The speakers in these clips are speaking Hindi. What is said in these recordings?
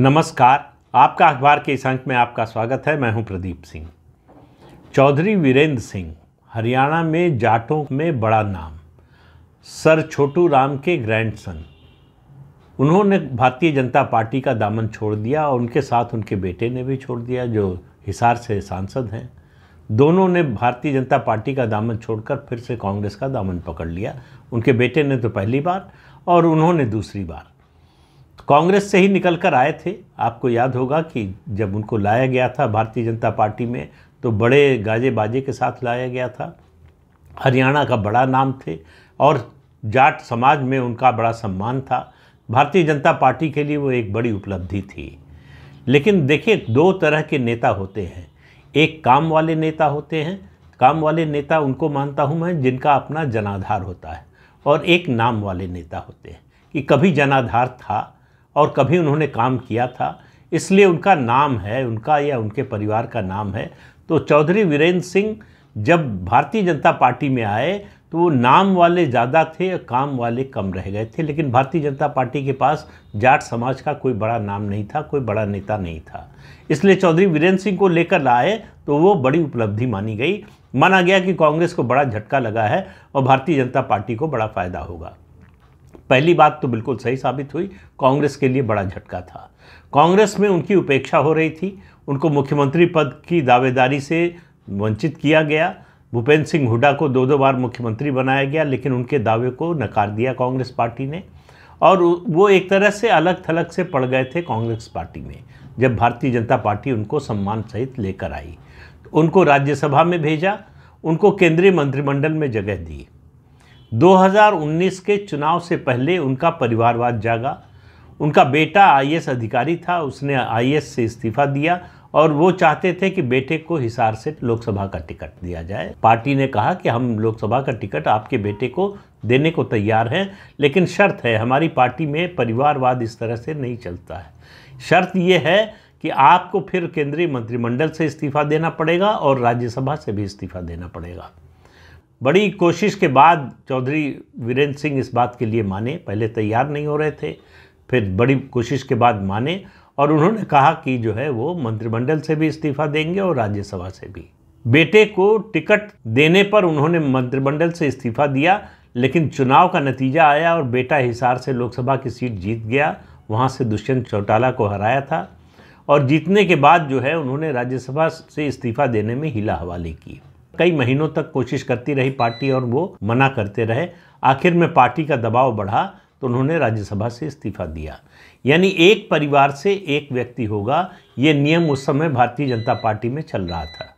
नमस्कार आपका अखबार के इस अंक में आपका स्वागत है मैं हूं प्रदीप सिंह चौधरी वीरेंद्र सिंह हरियाणा में जाटों में बड़ा नाम सर छोटू राम के ग्रैंडसन उन्होंने भारतीय जनता पार्टी का दामन छोड़ दिया और उनके साथ उनके बेटे ने भी छोड़ दिया जो हिसार से सांसद हैं दोनों ने भारतीय जनता पार्टी का दामन छोड़कर फिर से कांग्रेस का दामन पकड़ लिया उनके बेटे ने तो पहली बार और उन्होंने दूसरी बार कांग्रेस से ही निकल कर आए थे आपको याद होगा कि जब उनको लाया गया था भारतीय जनता पार्टी में तो बड़े गाजे बाजे के साथ लाया गया था हरियाणा का बड़ा नाम थे और जाट समाज में उनका बड़ा सम्मान था भारतीय जनता पार्टी के लिए वो एक बड़ी उपलब्धि थी लेकिन देखिए दो तरह के नेता होते हैं एक काम वाले नेता होते हैं काम वाले नेता उनको मानता हूँ मैं जिनका अपना जनाधार होता है और एक नाम वाले नेता होते हैं कि कभी जनाधार था और कभी उन्होंने काम किया था इसलिए उनका नाम है उनका या उनके परिवार का नाम है तो चौधरी वीरेंद्र सिंह जब भारतीय जनता पार्टी में आए तो वो नाम वाले ज़्यादा थे और काम वाले कम रह गए थे लेकिन भारतीय जनता पार्टी के पास जाट समाज का कोई बड़ा नाम नहीं था कोई बड़ा नेता नहीं था इसलिए चौधरी वीरेंद्र सिंह को लेकर लाए तो वो बड़ी उपलब्धि मानी गई माना गया कि कांग्रेस को बड़ा झटका लगा है और भारतीय जनता पार्टी को बड़ा फ़ायदा होगा पहली बात तो बिल्कुल सही साबित हुई कांग्रेस के लिए बड़ा झटका था कांग्रेस में उनकी उपेक्षा हो रही थी उनको मुख्यमंत्री पद की दावेदारी से वंचित किया गया भूपेंद्र सिंह हुड्डा को दो दो बार मुख्यमंत्री बनाया गया लेकिन उनके दावे को नकार दिया कांग्रेस पार्टी ने और वो एक तरह से अलग थलग से पड़ गए थे कांग्रेस पार्टी में जब भारतीय जनता पार्टी उनको सम्मान सहित लेकर आई उनको राज्यसभा में भेजा उनको केंद्रीय मंत्रिमंडल में जगह दी 2019 के चुनाव से पहले उनका परिवारवाद जागा उनका बेटा आईएएस अधिकारी था उसने आईएएस से इस्तीफा दिया और वो चाहते थे कि बेटे को हिसार से लोकसभा का टिकट दिया जाए पार्टी ने कहा कि हम लोकसभा का टिकट आपके बेटे को देने को तैयार हैं लेकिन शर्त है हमारी पार्टी में परिवारवाद इस तरह से नहीं चलता है शर्त ये है कि आपको फिर केंद्रीय मंत्रिमंडल से इस्तीफा देना पड़ेगा और राज्यसभा से भी इस्तीफा देना पड़ेगा बड़ी कोशिश के बाद चौधरी वीरेंद्र सिंह इस बात के लिए माने पहले तैयार नहीं हो रहे थे फिर बड़ी कोशिश के बाद माने और उन्होंने कहा कि जो है वो मंत्रिमंडल से भी इस्तीफा देंगे और राज्यसभा से भी बेटे को टिकट देने पर उन्होंने मंत्रिमंडल से इस्तीफा दिया लेकिन चुनाव का नतीजा आया और बेटा हिसार से लोकसभा की सीट जीत गया वहाँ से दुष्यंत चौटाला को हराया था और जीतने के बाद जो है उन्होंने राज्यसभा से इस्तीफा देने में हिला हवाले की कई महीनों तक कोशिश करती रही पार्टी और वो मना करते रहे आखिर में पार्टी का दबाव बढ़ा तो उन्होंने राज्यसभा से इस्तीफा दिया यानी एक परिवार से एक व्यक्ति होगा ये नियम उस समय भारतीय जनता पार्टी में चल रहा था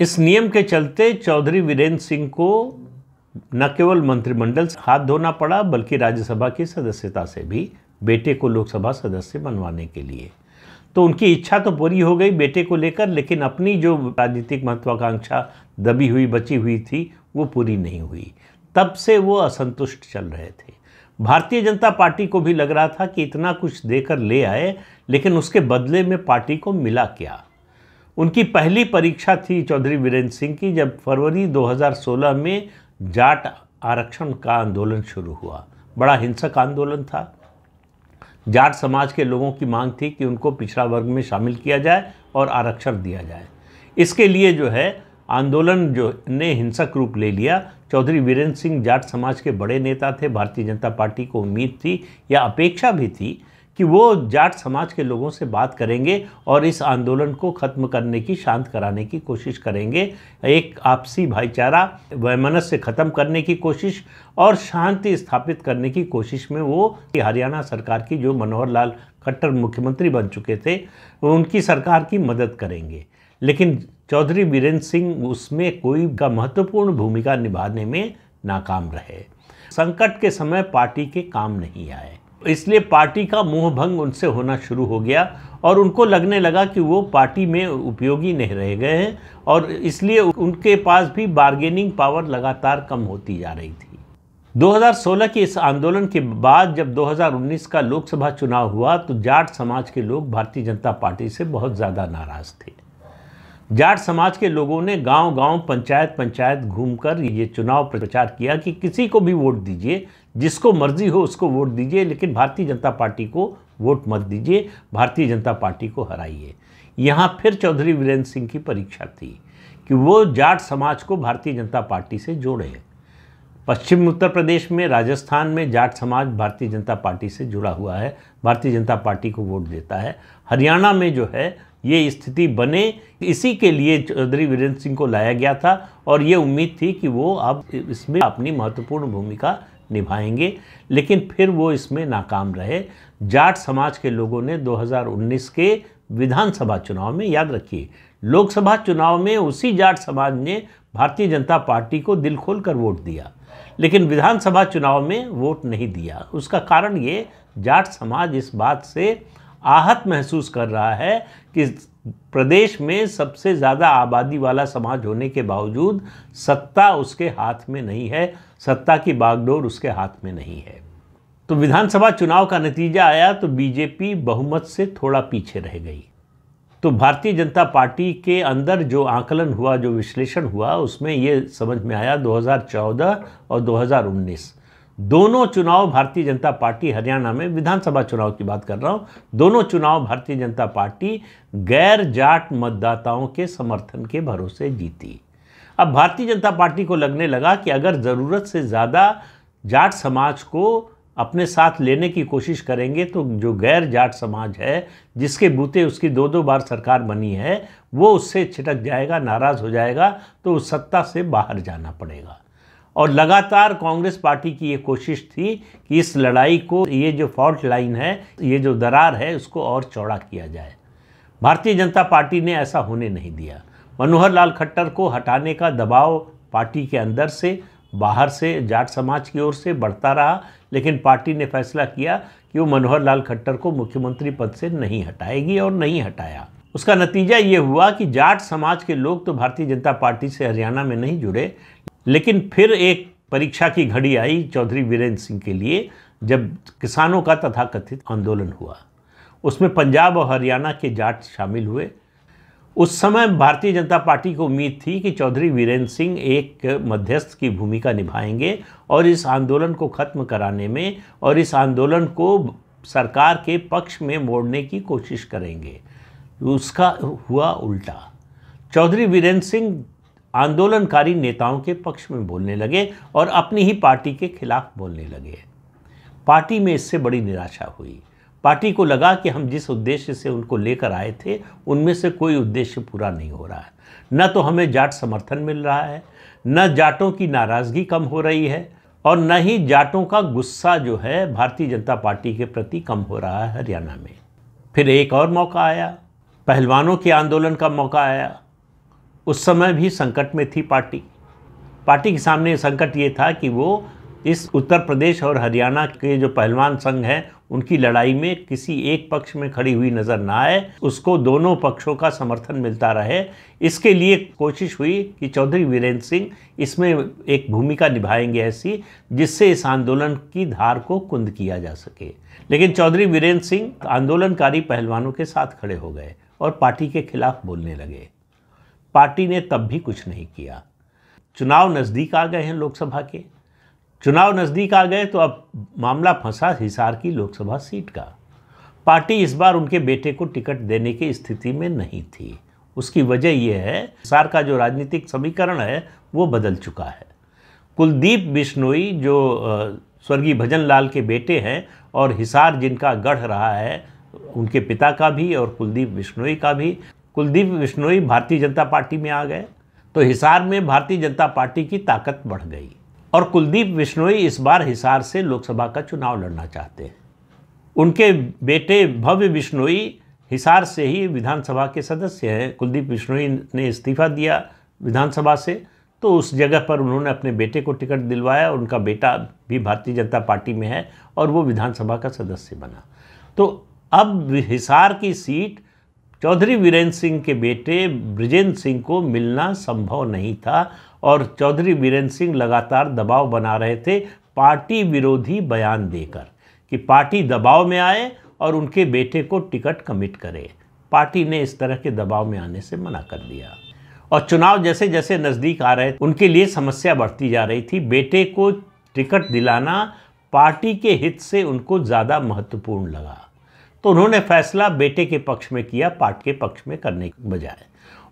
इस नियम के चलते चौधरी वीरेंद्र सिंह को न केवल मंत्रिमंडल से हाथ धोना पड़ा बल्कि राज्यसभा की सदस्यता से भी बेटे को लोकसभा सदस्य बनवाने के लिए तो उनकी इच्छा तो पूरी हो गई बेटे को लेकर लेकिन अपनी जो राजनीतिक महत्वाकांक्षा दबी हुई बची हुई थी वो पूरी नहीं हुई तब से वो असंतुष्ट चल रहे थे भारतीय जनता पार्टी को भी लग रहा था कि इतना कुछ देकर ले आए लेकिन उसके बदले में पार्टी को मिला क्या उनकी पहली परीक्षा थी चौधरी वीरेंद्र सिंह की जब फरवरी 2016 में जाट आरक्षण का आंदोलन शुरू हुआ बड़ा हिंसक आंदोलन था जाट समाज के लोगों की मांग थी कि उनको पिछड़ा वर्ग में शामिल किया जाए और आरक्षण दिया जाए इसके लिए जो है आंदोलन जो ने हिंसक रूप ले लिया चौधरी वीरेंद्र सिंह जाट समाज के बड़े नेता थे भारतीय जनता पार्टी को उम्मीद थी या अपेक्षा भी थी कि वो जाट समाज के लोगों से बात करेंगे और इस आंदोलन को ख़त्म करने की शांत कराने की कोशिश करेंगे एक आपसी भाईचारा वैमनस से ख़त्म करने की कोशिश और शांति स्थापित करने की कोशिश में वो हरियाणा सरकार की जो मनोहर लाल खट्टर मुख्यमंत्री बन चुके थे वो उनकी सरकार की मदद करेंगे लेकिन चौधरी वीरेंद्र सिंह उसमें कोई का महत्वपूर्ण भूमिका निभाने में नाकाम रहे संकट के समय पार्टी के काम नहीं आए इसलिए पार्टी का मोह भंग उनसे होना शुरू हो गया और उनको लगने लगा कि वो पार्टी में उपयोगी नहीं रह गए हैं और इसलिए उनके पास भी बार्गेनिंग पावर लगातार कम होती जा रही थी 2016 के इस आंदोलन के बाद जब 2019 का लोकसभा चुनाव हुआ तो जाट समाज के लोग भारतीय जनता पार्टी से बहुत ज़्यादा नाराज़ थे जाट समाज के लोगों ने गांव-गांव पंचायत पंचायत घूमकर ये चुनाव प्रचार किया कि किसी को भी वोट दीजिए जिसको मर्जी हो उसको वोट दीजिए लेकिन भारतीय जनता पार्टी को वोट मत दीजिए भारतीय जनता पार्टी को हराइए यहाँ फिर चौधरी वीरेंद्र सिंह की परीक्षा थी कि वो जाट समाज को भारतीय जनता पार्टी से जोड़े पश्चिम उत्तर प्रदेश में राजस्थान में जाट समाज भारतीय जनता पार्टी से जुड़ा हुआ है भारतीय जनता पार्टी को वोट देता है हरियाणा में जो है ये स्थिति बने इसी के लिए चौधरी वीरेंद्र सिंह को लाया गया था और ये उम्मीद थी कि वो अब इसमें अपनी महत्वपूर्ण भूमिका निभाएंगे लेकिन फिर वो इसमें नाकाम रहे जाट समाज के लोगों ने 2019 के विधानसभा चुनाव में याद रखिए लोकसभा चुनाव में उसी जाट समाज ने भारतीय जनता पार्टी को दिल खोल कर वोट दिया लेकिन विधानसभा चुनाव में वोट नहीं दिया उसका कारण ये जाट समाज इस बात से आहत महसूस कर रहा है कि प्रदेश में सबसे ज़्यादा आबादी वाला समाज होने के बावजूद सत्ता उसके हाथ में नहीं है सत्ता की बागडोर उसके हाथ में नहीं है तो विधानसभा चुनाव का नतीजा आया तो बीजेपी बहुमत से थोड़ा पीछे रह गई तो भारतीय जनता पार्टी के अंदर जो आंकलन हुआ जो विश्लेषण हुआ उसमें ये समझ में आया 2014 और 2019 दोनों चुनाव भारतीय जनता पार्टी हरियाणा में विधानसभा चुनाव की बात कर रहा हूँ दोनों चुनाव भारतीय जनता पार्टी गैर जाट मतदाताओं के समर्थन के भरोसे जीती अब भारतीय जनता पार्टी को लगने लगा कि अगर ज़रूरत से ज़्यादा जाट समाज को अपने साथ लेने की कोशिश करेंगे तो जो गैर जाट समाज है जिसके बूते उसकी दो दो बार सरकार बनी है वो उससे छिटक जाएगा नाराज़ हो जाएगा तो उस सत्ता से बाहर जाना पड़ेगा और लगातार कांग्रेस पार्टी की ये कोशिश थी कि इस लड़ाई को ये जो फॉल्ट लाइन है ये जो दरार है उसको और चौड़ा किया जाए भारतीय जनता पार्टी ने ऐसा होने नहीं दिया मनोहर लाल खट्टर को हटाने का दबाव पार्टी के अंदर से बाहर से जाट समाज की ओर से बढ़ता रहा लेकिन पार्टी ने फैसला किया कि वो मनोहर लाल खट्टर को मुख्यमंत्री पद से नहीं हटाएगी और नहीं हटाया उसका नतीजा ये हुआ कि जाट समाज के लोग तो भारतीय जनता पार्टी से हरियाणा में नहीं जुड़े लेकिन फिर एक परीक्षा की घड़ी आई चौधरी वीरेंद्र सिंह के लिए जब किसानों का तथाकथित आंदोलन हुआ उसमें पंजाब और हरियाणा के जाट शामिल हुए उस समय भारतीय जनता पार्टी को उम्मीद थी कि चौधरी वीरेंद्र सिंह एक मध्यस्थ की भूमिका निभाएंगे और इस आंदोलन को ख़त्म कराने में और इस आंदोलन को सरकार के पक्ष में मोड़ने की कोशिश करेंगे उसका हुआ उल्टा चौधरी वीरेंद्र सिंह आंदोलनकारी नेताओं के पक्ष में बोलने लगे और अपनी ही पार्टी के खिलाफ बोलने लगे पार्टी में इससे बड़ी निराशा हुई पार्टी को लगा कि हम जिस उद्देश्य से उनको लेकर आए थे उनमें से कोई उद्देश्य पूरा नहीं हो रहा है न तो हमें जाट समर्थन मिल रहा है न जाटों की नाराज़गी कम हो रही है और न ही जाटों का गुस्सा जो है भारतीय जनता पार्टी के प्रति कम हो रहा है हरियाणा में फिर एक और मौका आया पहलवानों के आंदोलन का मौका आया उस समय भी संकट में थी पार्टी पार्टी के सामने संकट ये था कि वो इस उत्तर प्रदेश और हरियाणा के जो पहलवान संघ हैं उनकी लड़ाई में किसी एक पक्ष में खड़ी हुई नज़र ना आए उसको दोनों पक्षों का समर्थन मिलता रहे इसके लिए कोशिश हुई कि चौधरी वीरेंद्र सिंह इसमें एक भूमिका निभाएंगे ऐसी जिससे इस आंदोलन की धार को कुंद किया जा सके लेकिन चौधरी वीरेंद्र सिंह आंदोलनकारी पहलवानों के साथ खड़े हो गए और पार्टी के खिलाफ बोलने लगे पार्टी ने तब भी कुछ नहीं किया चुनाव नज़दीक आ गए हैं लोकसभा के चुनाव नज़दीक आ गए तो अब मामला फंसा हिसार की लोकसभा सीट का पार्टी इस बार उनके बेटे को टिकट देने की स्थिति में नहीं थी उसकी वजह यह है हिसार का जो राजनीतिक समीकरण है वो बदल चुका है कुलदीप बिश्नोई जो स्वर्गीय भजन लाल के बेटे हैं और हिसार जिनका गढ़ रहा है उनके पिता का भी और कुलदीप बिश्नोई का भी कुलदीप बिश्नोई भारतीय जनता पार्टी में आ गए तो हिसार में भारतीय जनता पार्टी की ताकत बढ़ गई और कुलदीप बिश्नोई इस बार हिसार से लोकसभा का चुनाव लड़ना चाहते हैं उनके बेटे भव्य बिश्नोई हिसार से ही विधानसभा के सदस्य हैं कुलदीप बिश्नोई ने इस्तीफा दिया विधानसभा से तो उस जगह पर उन्होंने अपने बेटे को टिकट दिलवाया उनका बेटा भी भारतीय जनता पार्टी में है और वो विधानसभा का सदस्य बना तो अब हिसार की सीट चौधरी वीरेंद्र सिंह के बेटे ब्रिजेंद्र सिंह को मिलना संभव नहीं था और चौधरी वीरेंद्र सिंह लगातार दबाव बना रहे थे पार्टी विरोधी बयान देकर कि पार्टी दबाव में आए और उनके बेटे को टिकट कमिट करे पार्टी ने इस तरह के दबाव में आने से मना कर दिया और चुनाव जैसे जैसे नज़दीक आ रहे थे उनके लिए समस्या बढ़ती जा रही थी बेटे को टिकट दिलाना पार्टी के हित से उनको ज़्यादा महत्वपूर्ण लगा तो उन्होंने फैसला बेटे के पक्ष में किया पार्ट के पक्ष में करने के बजाय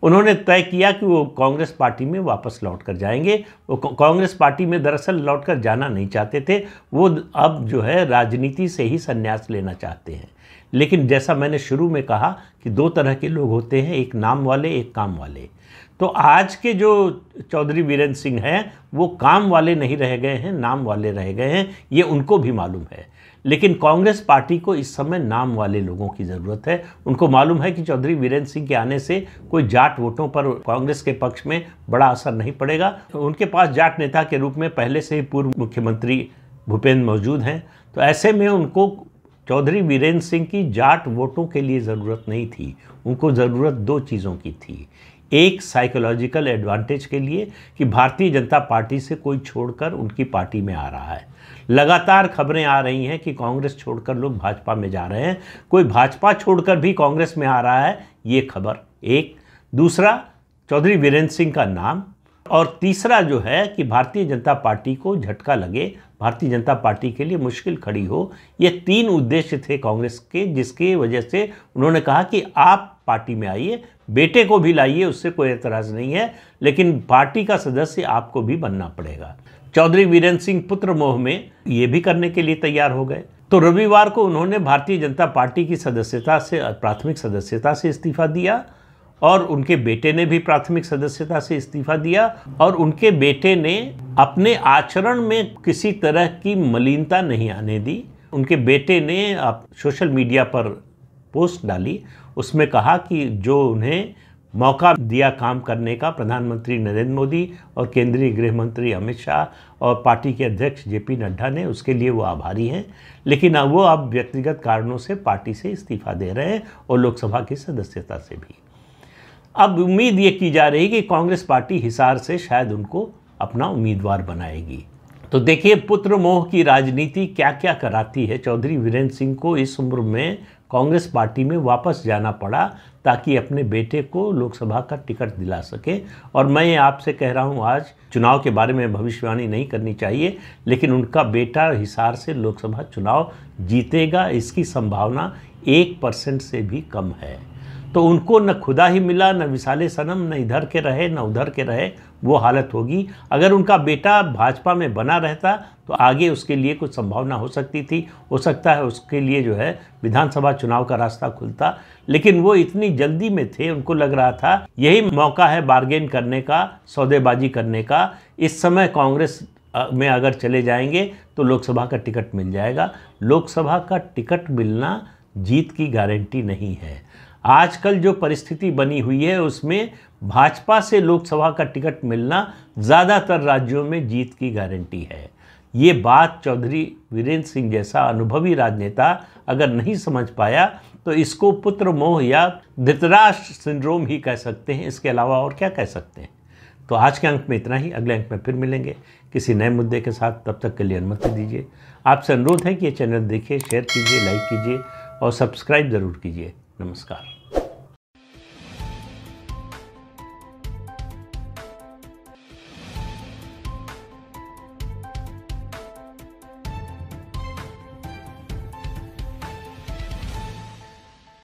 उन्होंने तय किया कि वो कांग्रेस पार्टी में वापस लौट कर जाएंगे वो कांग्रेस पार्टी में दरअसल लौट कर जाना नहीं चाहते थे वो अब जो है राजनीति से ही संन्यास लेना चाहते हैं लेकिन जैसा मैंने शुरू में कहा कि दो तरह के लोग होते हैं एक नाम वाले एक काम वाले तो आज के जो चौधरी वीरेंद्र सिंह हैं वो काम वाले नहीं रह गए हैं नाम वाले रह गए हैं ये उनको भी मालूम है लेकिन कांग्रेस पार्टी को इस समय नाम वाले लोगों की ज़रूरत है उनको मालूम है कि चौधरी वीरेंद्र सिंह के आने से कोई जाट वोटों पर कांग्रेस के पक्ष में बड़ा असर नहीं पड़ेगा उनके पास जाट नेता के रूप में पहले से ही पूर्व मुख्यमंत्री भूपेंद्र मौजूद हैं तो ऐसे में उनको चौधरी वीरेंद्र सिंह की जाट वोटों के लिए ज़रूरत नहीं थी उनको ज़रूरत दो चीज़ों की थी एक साइकोलॉजिकल एडवांटेज के लिए कि भारतीय जनता पार्टी से कोई छोड़कर उनकी पार्टी में आ रहा है लगातार खबरें आ रही हैं कि कांग्रेस छोड़कर लोग भाजपा में जा रहे हैं कोई भाजपा छोड़कर भी कांग्रेस में आ रहा है ये खबर एक दूसरा चौधरी वीरेंद्र सिंह का नाम और तीसरा जो है कि भारतीय जनता पार्टी को झटका लगे भारतीय जनता पार्टी के लिए मुश्किल खड़ी हो ये तीन उद्देश्य थे कांग्रेस के जिसकी वजह से उन्होंने कहा कि आप पार्टी में आइए बेटे को भी लाइए उससे कोई एतराज़ नहीं है लेकिन पार्टी का सदस्य आपको भी बनना पड़ेगा चौधरी वीरेंद्र सिंह पुत्र मोह में ये भी करने के लिए तैयार हो गए तो रविवार को उन्होंने भारतीय जनता पार्टी की सदस्यता से प्राथमिक सदस्यता से इस्तीफा दिया और उनके बेटे ने भी प्राथमिक सदस्यता से इस्तीफा दिया और उनके बेटे ने अपने आचरण में किसी तरह की मलिनता नहीं आने दी उनके बेटे ने आप सोशल मीडिया पर पोस्ट डाली उसमें कहा कि जो उन्हें मौका दिया काम करने का प्रधानमंत्री नरेंद्र मोदी और केंद्रीय गृह मंत्री अमित शाह और पार्टी के अध्यक्ष जे पी नड्डा ने उसके लिए वो आभारी हैं लेकिन वो अब व्यक्तिगत कारणों से पार्टी से इस्तीफा दे रहे हैं और लोकसभा की सदस्यता से भी अब उम्मीद ये की जा रही कि कांग्रेस पार्टी हिसार से शायद उनको अपना उम्मीदवार बनाएगी तो देखिए पुत्र मोह की राजनीति क्या क्या कराती है चौधरी वीरेंद्र सिंह को इस उम्र में कांग्रेस पार्टी में वापस जाना पड़ा ताकि अपने बेटे को लोकसभा का टिकट दिला सके और मैं आपसे कह रहा हूं आज चुनाव के बारे में भविष्यवाणी नहीं करनी चाहिए लेकिन उनका बेटा हिसार से लोकसभा चुनाव जीतेगा इसकी संभावना एक परसेंट से भी कम है तो उनको न खुदा ही मिला न विशाले सनम न इधर के रहे न उधर के रहे वो हालत होगी अगर उनका बेटा भाजपा में बना रहता तो आगे उसके लिए कुछ संभावना हो सकती थी हो सकता है उसके लिए जो है विधानसभा चुनाव का रास्ता खुलता लेकिन वो इतनी जल्दी में थे उनको लग रहा था यही मौका है बार्गेन करने का सौदेबाजी करने का इस समय कांग्रेस में अगर चले जाएंगे तो लोकसभा का टिकट मिल जाएगा लोकसभा का टिकट मिलना जीत की गारंटी नहीं है आजकल जो परिस्थिति बनी हुई है उसमें भाजपा से लोकसभा का टिकट मिलना ज़्यादातर राज्यों में जीत की गारंटी है ये बात चौधरी वीरेंद्र सिंह जैसा अनुभवी राजनेता अगर नहीं समझ पाया तो इसको पुत्र मोह या धृतराष्ट्र सिंड्रोम ही कह सकते हैं इसके अलावा और क्या कह सकते हैं तो आज के अंक में इतना ही अगले अंक में फिर मिलेंगे किसी नए मुद्दे के साथ तब तक के लिए अनुमति दीजिए आपसे अनुरोध है कि ये चैनल देखिए शेयर कीजिए लाइक कीजिए और सब्सक्राइब ज़रूर कीजिए नमस्कार